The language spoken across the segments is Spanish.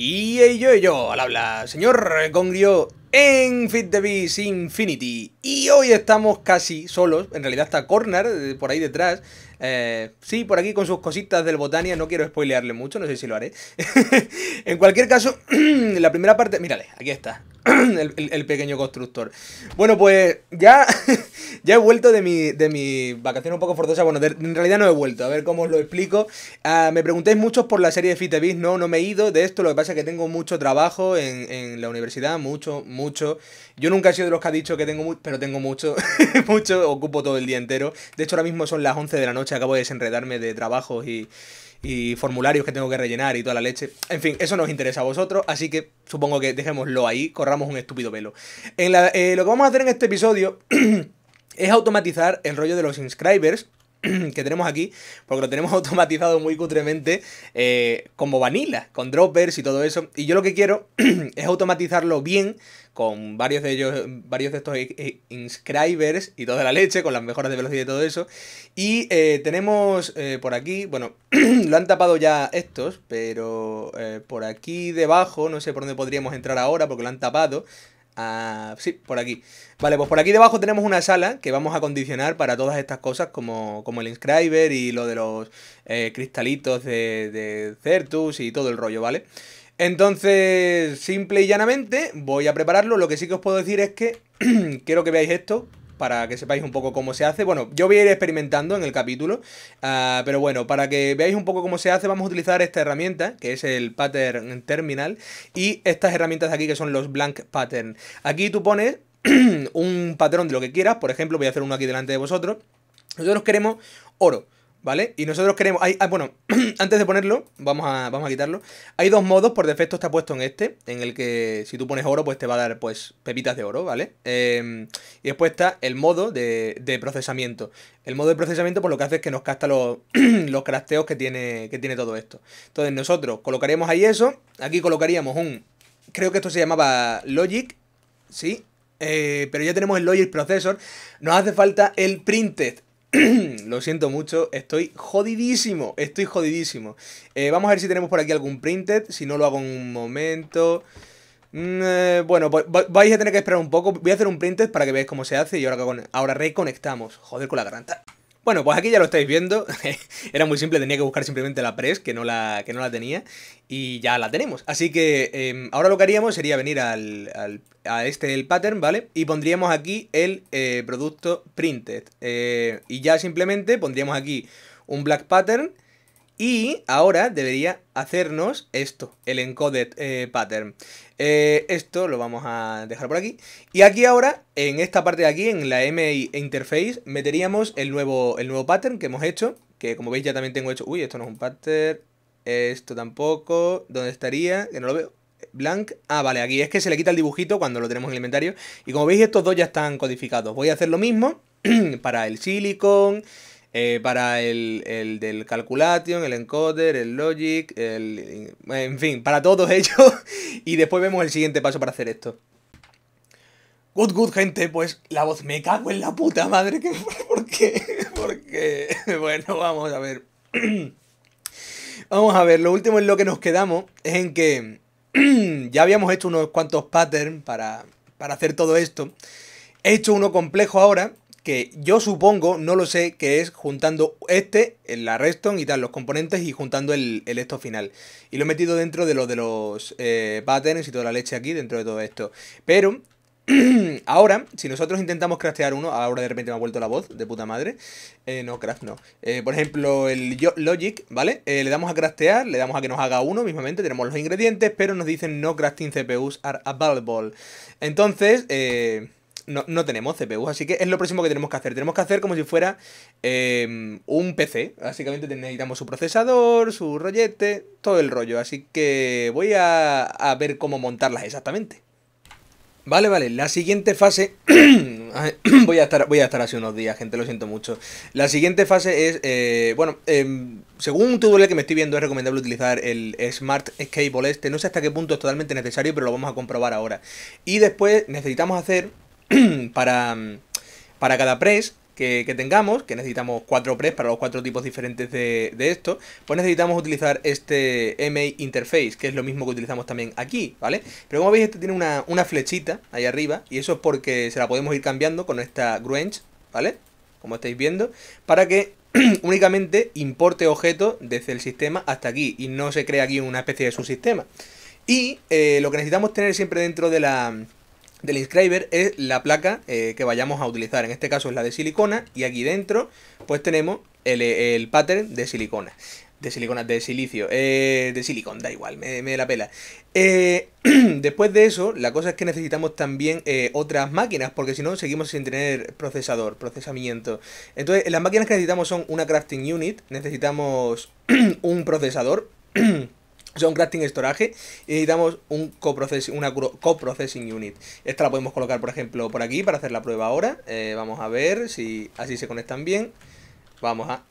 Y yo, y yo, al habla, señor Congrio en Fit the Beast Infinity. Y hoy estamos casi solos, en realidad está Corner eh, por ahí detrás. Eh, sí, por aquí con sus cositas del Botania, no quiero spoilearle mucho, no sé si lo haré. en cualquier caso, la primera parte, mírale, aquí está, el pequeño constructor. Bueno, pues ya... ya he vuelto de mi, de vacación un poco forzosa. Bueno, en realidad no he vuelto. A ver cómo os lo explico. Ah, me preguntéis muchos por la serie de Fitebis. No, no me he ido de esto. Lo que pasa es que tengo mucho trabajo en, la universidad. Mucho, mucho. Yo nunca he sido de los que ha dicho que tengo mucho, pero tengo mucho. mucho. Ocupo todo el día entero. De hecho, ahora mismo son las 11 de la noche. Acabo de desenredarme de trabajos y y formularios que tengo que rellenar y toda la leche. En fin, eso nos interesa a vosotros, así que supongo que dejémoslo ahí, corramos un estúpido pelo. En eh, lo que vamos a hacer en este episodio es automatizar el rollo de los inscribers que tenemos aquí, porque lo tenemos automatizado muy cutremente eh, como vanilla, con droppers y todo eso. Y yo lo que quiero es automatizarlo bien con varios de ellos, varios de estos inscribers y toda la leche, con las mejoras de velocidad y todo eso. Y eh, tenemos eh, por aquí, bueno, lo han tapado ya estos, pero por aquí debajo, no sé por dónde podríamos entrar ahora porque lo han tapado. Ah, sí, por aquí. Vale, pues por aquí debajo tenemos una sala que vamos a condicionar para todas estas cosas como, como el Inscriber y lo de los eh, cristalitos de, de, Certus y todo el rollo, ¿vale? Entonces, simple y llanamente, voy a prepararlo. Lo que sí que os puedo decir es que quiero que veáis esto, para que sepáis un poco cómo se hace. Bueno, yo voy a ir experimentando en el capítulo, ah, pero bueno, para que veáis un poco cómo se hace, vamos a utilizar esta herramienta, que es el Pattern Terminal, y estas herramientas de aquí que son los Blank Pattern. Aquí tú pones un patrón de lo que quieras, por ejemplo, voy a hacer uno aquí delante de vosotros. Nosotros queremos oro. ¿vale? Y nosotros queremos... Ah, bueno, antes de ponerlo, vamos a, vamos a quitarlo. Hay dos modos, por defecto está puesto en este, en el que si tú pones oro, pues te va a dar, pues, pepitas de oro, ¿vale? Em, y después está el modo de, procesamiento. El modo de procesamiento, pues lo que hace es que nos casta los, los crafteos que tiene, que tiene todo esto. Entonces nosotros colocaríamos ahí eso, aquí colocaríamos un... Creo que esto se llamaba Logic, ¿sí? Eh, pero ya tenemos el Logic Processor. Nos hace falta el Printed. Lo siento mucho, estoy jodidísimo, estoy jodidísimo. Eh, vamos a ver si tenemos por aquí algún printed, si no lo hago en un momento. Mm, eh, bueno, vais a tener que esperar un poco, voy a hacer un printed para que veáis cómo se hace y ahora, ahora reconectamos. Joder con la garganta. Bueno, pues aquí ya lo estáis viendo. Era muy simple, tenía que buscar simplemente la press, que no la, no la tenía, y ya la tenemos. Así que em, ahora lo que haríamos sería venir al, al, a este el pattern, ¿vale? Y pondríamos aquí el eh, producto printed. Eh, y ya simplemente pondríamos aquí un black pattern y ahora debería hacernos esto, el encoded eh, pattern. Eh, esto lo vamos a dejar por aquí. Y aquí ahora, en esta parte de aquí, en la MI interface, meteríamos el nuevo, el nuevo pattern que hemos hecho. Que como veis ya también tengo hecho... Uy, esto no es un pattern. Esto tampoco. ¿Dónde estaría? Que no lo veo. Blank. Ah, vale, aquí es que se le quita el dibujito cuando lo tenemos en el inventario. Y como veis, estos dos ya están codificados. Voy a hacer lo mismo para el silicon eh, para el, el, del Calculation, el Encoder, el Logic, el, en fin, para todos ellos. y después vemos el siguiente paso para hacer esto. Good, good, gente, pues la voz me cago en la puta madre. ¿Por qué? Porque, bueno, vamos a ver. vamos a ver, lo último en lo que nos quedamos es en que ya habíamos hecho unos cuantos patterns para, para hacer todo esto. He hecho uno complejo ahora que yo supongo, no lo sé, que es juntando este, la reston y tal, los componentes y juntando el, esto final. Y lo he metido dentro de, lo, de los patterns eh, y toda la leche aquí, dentro de todo esto. Pero Ahora, si nosotros intentamos craftear uno, ahora de repente me ha vuelto la voz, de puta madre. Eh, no, craft no. Eh, por ejemplo, el Logic, ¿vale? le damos a craftear, le damos a que nos haga uno mismamente, tenemos los ingredientes, pero nos dicen no crafting CPUs are available. Entonces, eh no, tenemos CPU, así que es lo próximo que tenemos que hacer. Tenemos que hacer como si fuera em, un PC. Básicamente necesitamos su procesador, su rollete, todo el rollo. Así que voy a, ver cómo montarlas exactamente. Vale, vale, la siguiente fase... voy, a estar, voy a estar así unos días, gente, lo siento mucho. La siguiente fase es... Eh, bueno, em, según un tutorial que me estoy viendo es recomendable utilizar el Smart Cable este. No sé hasta qué punto es totalmente necesario, pero lo vamos a comprobar ahora. Y después necesitamos hacer para, cada press que, tengamos, que necesitamos cuatro press para los cuatro tipos diferentes de, esto, pues necesitamos utilizar este MA Interface, que es lo mismo que utilizamos también aquí, ¿vale? Pero como veis, este tiene una, flechita ahí arriba, y eso es porque se la podemos ir cambiando con esta Grunge, ¿vale? Como estáis viendo, para que únicamente importe objetos desde el sistema hasta aquí, y no se crea aquí una especie de subsistema. Y eh, lo que necesitamos tener siempre dentro de la del inscriber es la placa eh, que vayamos a utilizar. En este caso es la de silicona y aquí dentro pues tenemos el, pattern de silicona. De silicona, de silicio, eh, de silicón, da igual, me, me la pela. Eh, después de eso, la cosa es que necesitamos también otras máquinas, porque si no, seguimos sin tener procesador, procesamiento. Entonces, las máquinas que necesitamos son una crafting unit, necesitamos un procesador. Son Crafting Storage y necesitamos un coprocessing, una coprocessing unit. Esta la podemos colocar, por ejemplo, por aquí para hacer la prueba ahora. Eh, vamos a ver si así se conectan bien. Vamos a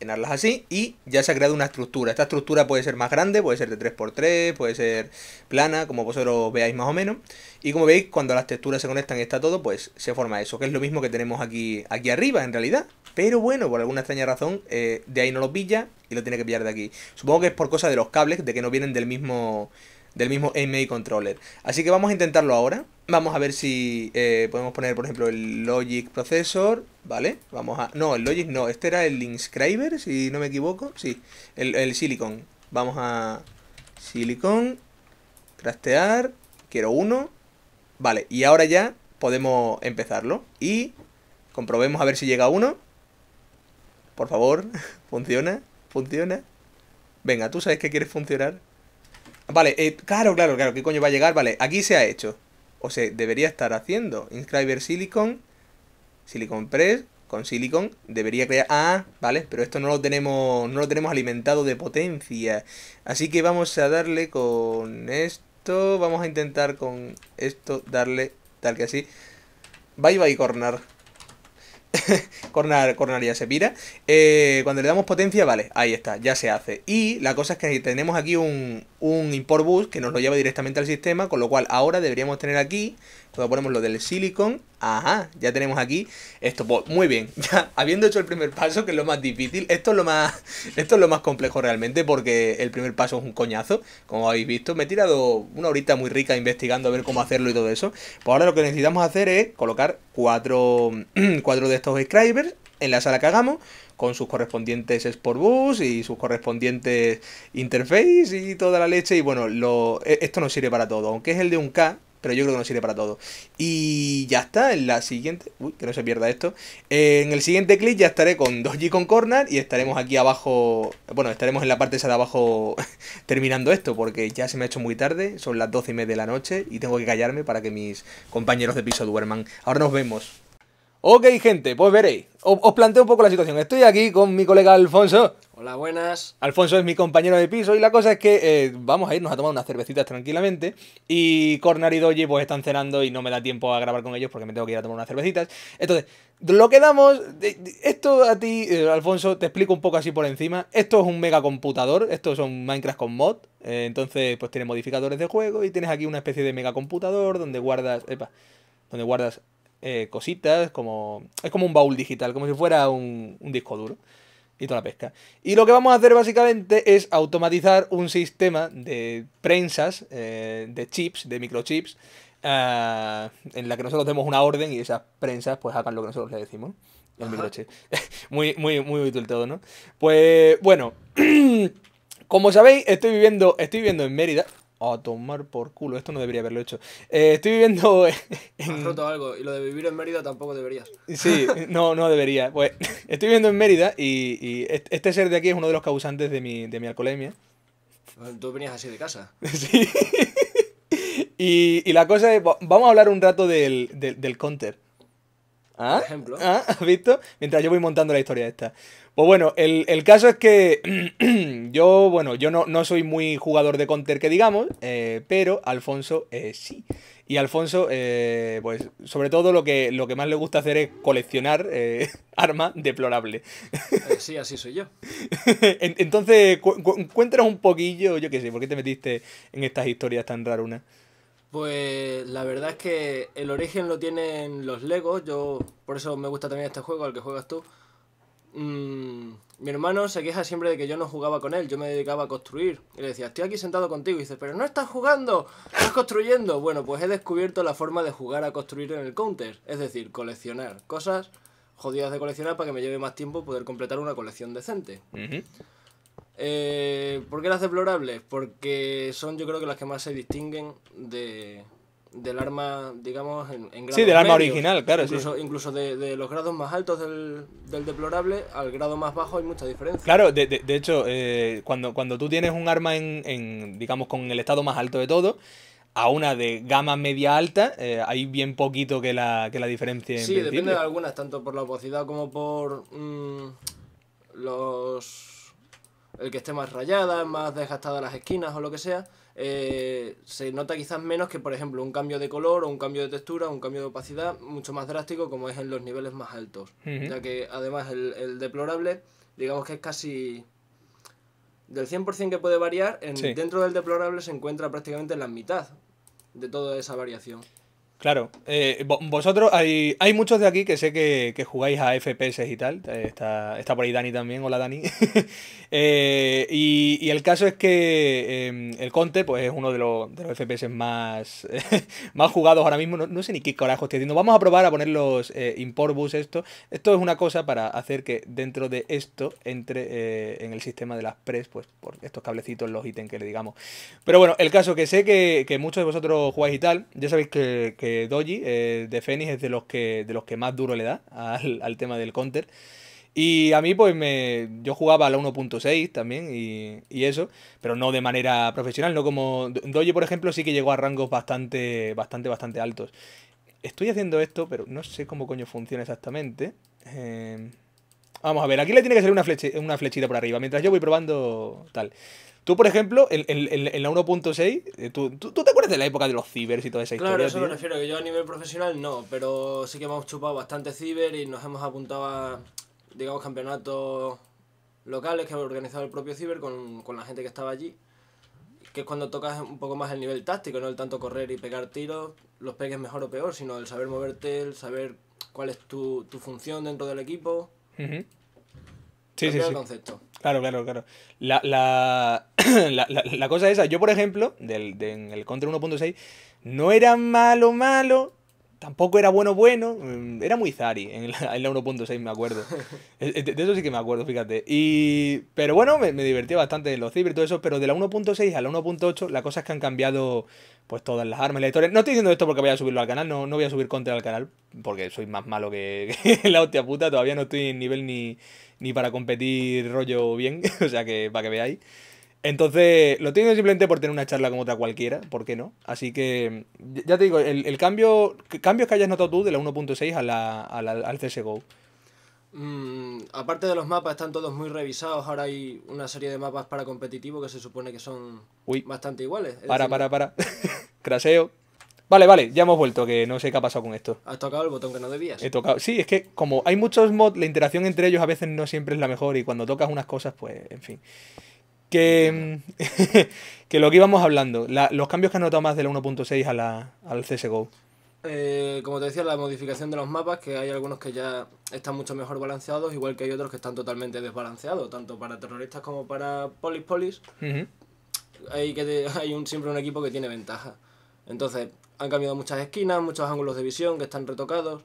llenarlas así y ya se ha creado una estructura. Esta estructura puede ser más grande, puede ser de 3x3, puede ser plana, como vosotros veáis más o menos. Y como veis, cuando las texturas se conectan y está todo, pues se forma eso, que es lo mismo que tenemos aquí, aquí arriba en realidad. Pero bueno, por alguna extraña razón, eh, de ahí no lo pilla y lo tiene que pillar de aquí. Supongo que es por cosa de los cables, de que no vienen del mismo del mismo MA Controller. Así que vamos a intentarlo ahora. Vamos a ver si eh, podemos poner, por ejemplo, el Logic Processor, ¿vale? Vamos a... No, el Logic no, este era el Inscriber, si no me equivoco. Sí, el, el Silicon. Vamos a... Silicon, Crastear, quiero uno. Vale, y ahora ya podemos empezarlo. Y comprobemos a ver si llega uno. Por favor, funciona, funciona. Venga, tú sabes que quieres funcionar. Vale, eh, claro, claro, claro, ¿qué coño va a llegar? Vale, aquí se ha hecho. O se debería estar haciendo. Inscriber Silicon, Silicon Press, con Silicon, debería crear... Ah, vale, pero esto no lo tenemos, no lo tenemos alimentado de potencia. Así que vamos a darle con esto, vamos a intentar con esto darle tal que así. Bye bye, Cornar. Cornar, Cornar, ya se pira. Eh, cuando le damos potencia, vale, ahí está, ya se hace. Y la cosa es que tenemos aquí un, un import bus que nos lo lleva directamente al sistema, con lo cual ahora deberíamos tener aquí, cuando ponemos lo del silicon, ajá, ya tenemos aquí esto, pues, muy bien, ya habiendo hecho el primer paso, que es lo más difícil, esto es lo más, esto es lo más complejo realmente, porque el primer paso es un coñazo, como habéis visto, me he tirado una horita muy rica investigando a ver cómo hacerlo y todo eso, pues ahora lo que necesitamos hacer es colocar cuatro, cuatro de estos scribers en la sala que hagamos, con sus correspondientes Sportbus y sus correspondientes interface y toda la leche. Y bueno, lo, e, esto nos sirve para todo, aunque es el de un K. Pero yo creo que nos sirve para todo. Y ya está, en la siguiente... Uy, que no se pierda esto. En el siguiente clip ya estaré con 2G con Corner y estaremos aquí abajo... Bueno, estaremos en la parte esa de abajo terminando esto porque ya se me ha hecho muy tarde. Son las 12 y media de la noche y tengo que callarme para que mis compañeros de piso duerman. Ahora nos vemos. Ok, gente, pues veréis. Os, planteo un poco la situación. Estoy aquí con mi colega Alfonso. Hola, buenas. Alfonso es mi compañero de piso y la cosa es que eh, vamos a irnos a tomar unas cervecitas tranquilamente. Y Corner y Doji pues están cenando y no me da tiempo a grabar con ellos porque me tengo que ir a tomar unas cervecitas. Entonces, lo que damos... Esto a ti, eh, Alfonso, te explico un poco así por encima. Esto es un mega computador, Esto es un Minecraft con mod. Eh, entonces, pues tiene modificadores de juego y tienes aquí una especie de mega computador donde guardas... Epa, donde guardas eh, cositas, como es como un baúl digital, como si fuera un, disco duro y toda la pesca. Y lo que vamos a hacer básicamente es automatizar un sistema de prensas, eh, de chips, de microchips, eh, en la que nosotros demos una orden y esas prensas pues hagan lo que nosotros les decimos. El muy, muy, muy útil todo, ¿no? Pues bueno, como sabéis, estoy viviendo, estoy viviendo en Mérida a tomar por culo. Esto no debería haberlo hecho. Eh, estoy viviendo. En... Has roto algo. Y lo de vivir en Mérida tampoco deberías. Sí, no, no debería. Pues estoy viviendo en Mérida y, este ser de aquí es uno de los causantes de mi, de mi alcoholemia. Pues, tú venías así de casa. Sí. Y, la cosa es. Vamos a hablar un rato del, counter. ¿Ah? ¿Ah? ¿Has visto? Mientras yo voy montando la historia esta. Pues bueno, el, caso es que yo, bueno, yo no, soy muy jugador de counter que digamos, eh, pero Alfonso eh, sí. Y Alfonso, eh, pues sobre todo lo que, lo que más le gusta hacer es coleccionar armas deplorables. sí, así soy yo. Entonces, cuéntanos un poquillo, yo qué sé, ¿por qué te metiste en estas historias tan rarunas? Pues la verdad es que el origen lo tienen los Legos, yo por eso me gusta también este juego al que juegas tú. Mm, mi hermano se queja siempre de que yo no jugaba con él, yo me dedicaba a construir. Y le decía, estoy aquí sentado contigo. Y dice, pero no estás jugando, estás construyendo. Bueno, pues he descubierto la forma de jugar a construir en el counter. Es decir, coleccionar cosas jodidas de coleccionar para que me lleve más tiempo poder completar una colección decente. Eh, ¿Por qué las deplorables? Porque son yo creo que las que más se distinguen de, del arma, digamos, en, grado Sí, del arma original, claro. Incluso, incluso de, los grados más altos del, del, deplorable al grado más bajo hay mucha diferencia. Claro, de, hecho, eh, cuando, cuando tú tienes un arma en, en, digamos, con el estado más alto de todo, a una de gama media alta, eh, hay bien poquito que la, que la diferencie. Sí, depende de algunas, tanto por la opacidad como por mm, los... el que esté más rayada, más desgastada las esquinas o lo que sea eh, se nota quizás menos que, por ejemplo, un cambio de color o un cambio de textura, un cambio de opacidad, mucho más drástico como es en los niveles más altos. Ya que además el, deplorable, digamos que es casi... Del 100% que puede variar, en, dentro del deplorable se encuentra prácticamente en la mitad de toda esa variación. Claro, eh, vosotros hay, hay muchos de aquí que sé que, que jugáis a FPS y tal. Eh, está, está por ahí Dani también, hola Dani. Eh, y, el caso es que em, el Conte pues, es uno de los, de los FPS más, más jugados ahora mismo. No, sé ni qué carajo estoy diciendo Vamos a probar a poner los eh, import bus esto. Esto es una cosa para hacer que dentro de esto entre eh, en el sistema de las press, pues por estos cablecitos, los ítems que le digamos. Pero bueno, el caso que sé que, muchos de vosotros jugáis y tal, ya sabéis que, que Doji de Fenix es de los que, de los que más duro le da al, al tema del counter. Y a mí, pues, me, yo jugaba a la 1.6 también y, y, eso, pero no de manera profesional, no como Doye, por ejemplo, sí que llegó a rangos bastante, bastante, bastante altos. Estoy haciendo esto, pero no sé cómo coño funciona exactamente. Em, vamos a ver, aquí le tiene que salir una, una flechita por arriba, mientras yo voy probando tal. Tú, por ejemplo, en, la 1.6, eh, ¿tú, tú, te acuerdas de la época de los cibers y toda esa claro, historia? Claro, eso me refiero, que yo a nivel profesional no, pero sí que hemos chupado bastante ciber y nos hemos apuntado a digamos, campeonatos locales que organizado el propio Ciber con, con la gente que estaba allí, que es cuando tocas un poco más el nivel táctico, no el tanto correr y pegar tiros, los pegues mejor o peor, sino el saber moverte, el saber cuál es tu, tu función dentro del equipo. Sí, sí, sí. Claro, claro, claro. La, la, la, la, cosa esa, yo por ejemplo, del, de, en el Contra 1.6, no era malo, malo, tampoco era bueno, bueno. Mm, era muy Zari en la, 1.6, me acuerdo. De, eso sí que me acuerdo, fíjate. Y, pero bueno, me, me divertí bastante en los ciber y todo eso. Pero de la 1.6 a la 1.8, la cosa es que han cambiado pues todas las armas, la historia. No estoy diciendo esto porque voy a subirlo al canal, no, no voy a subir contra al canal, porque soy más malo que, la hostia puta. Todavía no estoy en nivel ni, ni para competir rollo bien, o sea que para que veáis. Entonces, lo tienen simplemente por tener una charla como otra cualquiera, ¿por qué no? Así que, ya te digo, el, cambio, cambios que hayas notado tú de la 1.6 al CSGO. Mm, aparte de los mapas, están todos muy revisados. Ahora hay una serie de mapas para competitivo que se supone que son bastante iguales. Para, para, para, Craseo. Vale, vale, ya hemos vuelto, que no sé qué ha pasado con esto. Has tocado el botón que no debías. He tocado. Sí, es que como hay muchos mods, la interacción entre ellos a veces no siempre es la mejor y cuando tocas unas cosas, pues, en fin. Que, que lo que íbamos hablando, los cambios que han notado más del 1.6 al CSGO. Eh, como te decía, la modificación de los mapas, que hay algunos que ya están mucho mejor balanceados, igual que hay otros que están totalmente desbalanceados, tanto para terroristas como para polis polis. Hay, que hay un, siempre un equipo que tiene ventaja. Entonces, han cambiado muchas esquinas, muchos ángulos de visión que están retocados.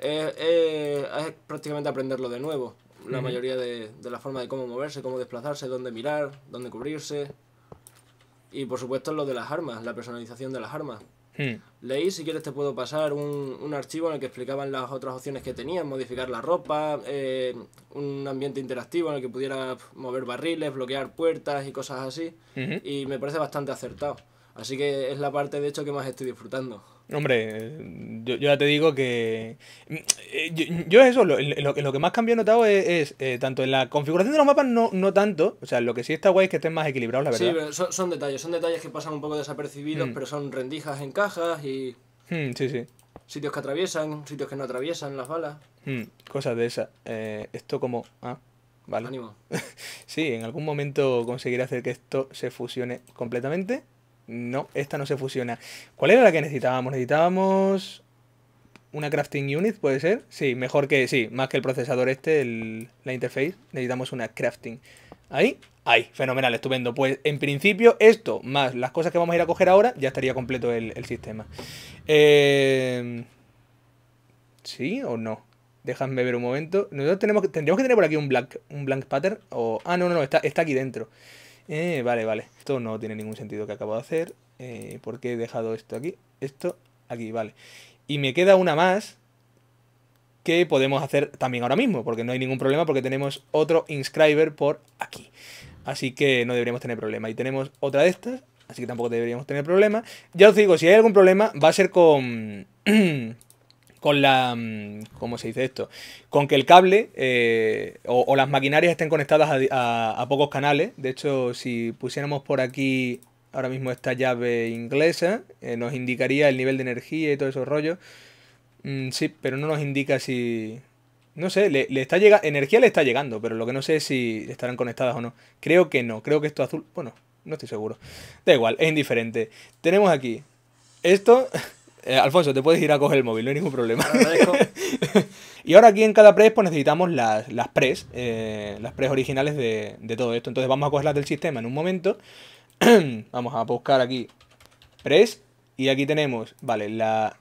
es prácticamente aprenderlo de nuevo la mayoría de, de la forma de cómo moverse, cómo desplazarse, dónde mirar, dónde cubrirse. Y por supuesto lo de las armas, la personalización de las armas. Hmm. Leí, si quieres te puedo pasar un, un, archivo en el que explicaban las otras opciones que tenían, modificar la ropa, eh, un ambiente interactivo en el que pudiera mover barriles, bloquear puertas y cosas así. Y me parece bastante acertado. Así que es la parte de hecho que más estoy disfrutando. Hombre, yo, yo, ya te digo que. Mm, eh, yo, yo eso, lo, lo, que más cambio he notado es, eh, tanto en la configuración de los mapas, no, no tanto. O sea, lo que sí está guay es que estén más equilibrados, la verdad. Sí, son, detalles, son detalles que pasan un poco desapercibidos, mm. pero son rendijas en cajas y. Mm, sí, sí. Sitios que atraviesan, sitios que no atraviesan las balas. cosas de esas. Eh, esto como. Ah, vale. Ánimo. sí, en algún momento conseguiré hacer que esto se fusione completamente. No, esta no se fusiona. ¿Cuál era la que necesitábamos? Necesitábamos una crafting unit, ¿puede ser? Sí, mejor que, sí, más que el procesador este, la interface, necesitamos una crafting. Ahí, ahí, fenomenal, estupendo. Pues en principio esto, más las cosas que vamos a ir a coger ahora, ya estaría completo el, sistema. Eh, ¿Sí o no? Déjame ver un momento. Nosotros tenemos, tendríamos que tener por aquí un blank, un blank pattern. ah, no, no, no, está, está aquí dentro. Eh, vale, vale. Esto no tiene ningún sentido que acabo de hacer. Eh, porque he dejado esto aquí? Esto aquí, vale. Y me queda una más que podemos hacer también ahora mismo, porque no hay ningún problema, porque tenemos otro inscriber por aquí. Así que no deberíamos tener problema. Y tenemos otra de estas, así que tampoco deberíamos tener problema. Ya os digo, si hay algún problema, va a ser con... con la. Mm, ¿Cómo se dice esto? Con que el cable eh, o, las maquinarias estén conectadas a, pocos canales. De hecho, si pusiéramos por aquí ahora mismo esta llave inglesa, eh, nos indicaría el nivel de energía y todo eso rollo. Mm, sí, pero no nos indica si. No sé, le, está llegando. Energía le está llegando, pero lo que no sé es si estarán conectadas o no. Creo que no, creo que esto azul. Bueno, no estoy seguro. Da igual, es indiferente. Tenemos aquí. Esto. Eh, Alfonso, te puedes ir a coger el móvil, no hay ningún problema. y ahora aquí en cada press pues necesitamos las, las press, eh, las press originales de, de, todo esto. Entonces vamos a cogerlas del sistema en un momento. vamos a buscar aquí press y aquí tenemos, vale, la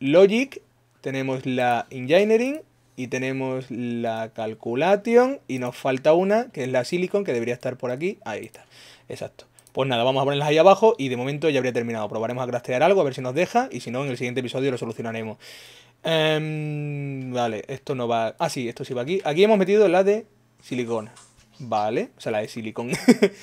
logic, tenemos la engineering y tenemos la calculation y nos falta una que es la silicon que debería estar por aquí. Ahí está, exacto. Pues nada, vamos a ponerlas ahí abajo y de momento ya habría terminado. Probaremos a craftear algo, a ver si nos deja y si no, en el siguiente episodio lo solucionaremos. Em, vale, esto no va... Ah, sí, esto sí va aquí. Aquí hemos metido la de silicona. Vale, o sea, la de silicón.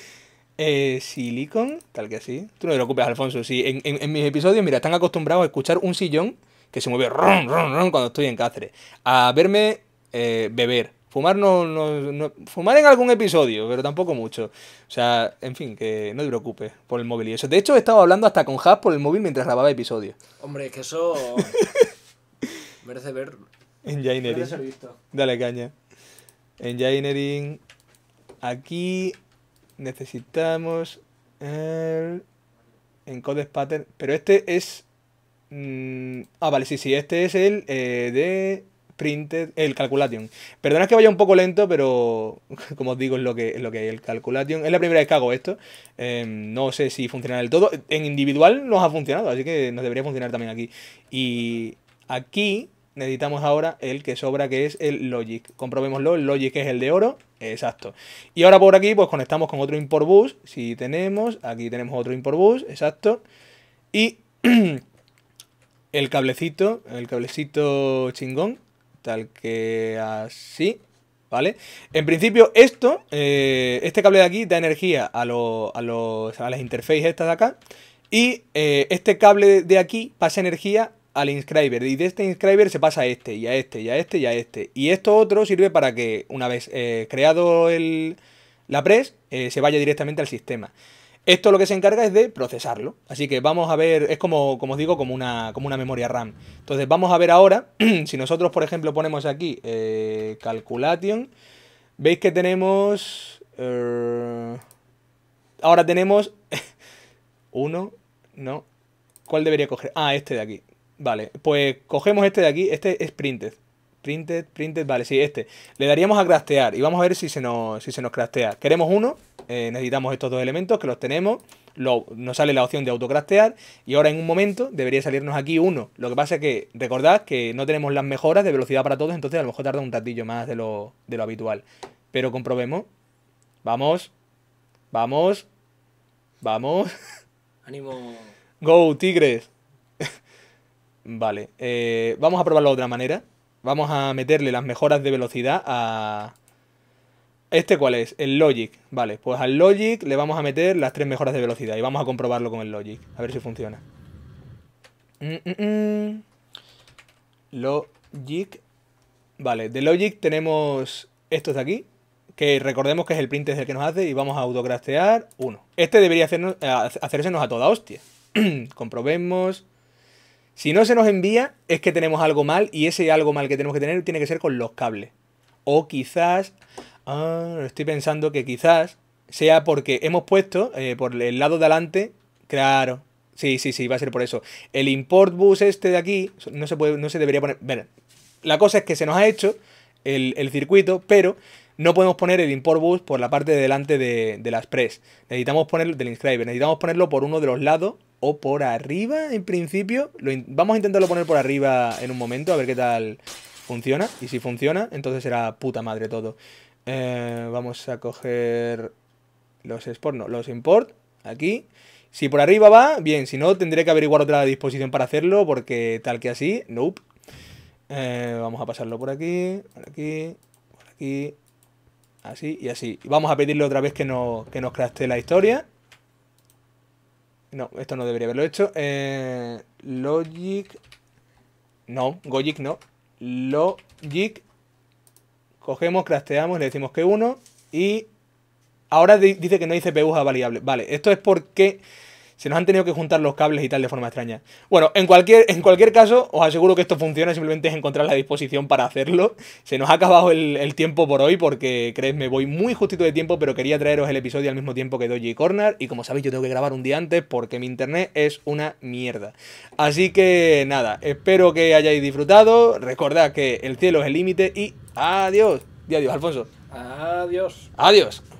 eh, silicon, tal que así. Tú no te preocupes, Alfonso. Sí, en, mis episodios, mira, están acostumbrados a escuchar un sillón que se mueve ron, ron, ron cuando estoy en Cáceres. A verme eh, beber Fumar no, Fumar en algún episodio, pero tampoco mucho. O sea, en fin, que no te preocupes por el móvil y eso. De hecho, he estado hablando hasta con Hub por el móvil mientras grababa episodios. Hombre, es que eso. merece ver. Engineering. Dale caña. Engineering. Aquí necesitamos. El... Encodes pattern. Pero este es. Mm, ah, vale, sí, sí. Este es el eh, de Printed, el Calculation. Perdona que vaya un poco lento, pero como os digo, es lo que, es lo que hay. El Calculation es la primera vez que hago esto. Em, no sé si funciona del todo. En individual nos ha funcionado, así que nos debería funcionar también aquí. Y aquí necesitamos ahora el que sobra, que es el Logic. Comprobémoslo, el Logic es el de oro, exacto. Y ahora por aquí, pues conectamos con otro import bus, si tenemos, aquí tenemos otro import bus, exacto. Y el cablecito, el cablecito chingón, tal que así, ¿vale? En principio esto, eh, este cable de aquí da energía a, los, a las interfaces estas de acá y eh, este cable de aquí pasa energía al inscriber y de este inscriber se pasa a este y a este y a este y a este y esto otro sirve para que una vez eh, creado el, la press se vaya directamente al sistema. Esto lo que se encarga es de procesarlo. Así que vamos a ver, es como, como os digo, como una, como una memoria RAM. Entonces vamos a ver ahora, si nosotros por ejemplo ponemos aquí eh, calculation, veis que tenemos... Eh, ahora tenemos... uno, no. ¿Cuál debería coger? Ah, este de aquí. Vale, pues cogemos este de aquí, este es printed. Printed, printed, vale, sí, este. Le daríamos a craftear y vamos a ver si se nos, si se nos craftea. Queremos uno, eh, necesitamos estos dos elementos que los tenemos. nos sale la opción de autocrastear y ahora en un momento debería salirnos aquí uno. Lo que pasa es que recordad que no tenemos las mejoras de velocidad para todos, entonces a lo mejor tarda un ratillo más de lo, habitual. Pero comprobemos. Vamos. Vamos. Vamos. Ánimo. Go, tigres. vale. Eh, vamos a probarlo de otra manera. Vamos a meterle las mejoras de velocidad a... ¿Este cuál es? El Logic. Vale, pues al Logic le vamos a meter las tres mejoras de velocidad y vamos a comprobarlo con el Logic. A ver si funciona. Mm, mm, mm. Logic. Vale, de Logic tenemos estos de aquí, que recordemos que es el print el que nos hace y vamos a autocrastear uno. Este debería hacernos, nos a toda hostia. Comprobemos. Si no se nos envía, es que tenemos algo mal y ese algo mal que tenemos que tener tiene que ser con los cables. O quizás, ah, estoy pensando que quizás sea porque hemos puesto eh, por el lado de adelante, claro, Sí, sí, sí, va a ser por eso. El import bus este de aquí no se, puede, no se debería poner. Bueno, la cosa es que se nos ha hecho el, circuito, pero no podemos poner el import bus por la parte de delante de, de las press. Necesitamos ponerlo del inscriber, necesitamos ponerlo por uno de los lados o por arriba, en principio. vamos a intentarlo poner por arriba en un momento, a ver qué tal funciona. Y si funciona, entonces será puta madre todo. Eh, vamos a coger los export, no, los import, aquí. Si por arriba va, bien, si no, tendré que averiguar otra disposición para hacerlo, porque tal que así, nope. Eh, vamos a pasarlo por aquí, por aquí, por aquí, así y así. Y vamos a pedirle otra vez que, no, que nos crafte la historia. No, esto no debería haberlo hecho. Eh, logic. No, Gojic no. Logic. Cogemos, crafteamos, le decimos que uno. Y ahora dice que no dice CPUs variable. Vale, esto es porque se nos han tenido que juntar los cables y tal de forma extraña. Bueno, en cualquier, en cualquier caso, os aseguro que esto funciona, simplemente es encontrar la disposición para hacerlo. Se nos ha acabado el, el tiempo por hoy porque, creedme, voy muy justito de tiempo, pero quería traeros el episodio al mismo tiempo que Doji Corner. Y como sabéis, yo tengo que grabar un día antes porque mi internet es una mierda. Así que nada, espero que hayáis disfrutado. Recordad que el cielo es el límite y adiós. Y adiós, Alfonso. Adiós. Adiós.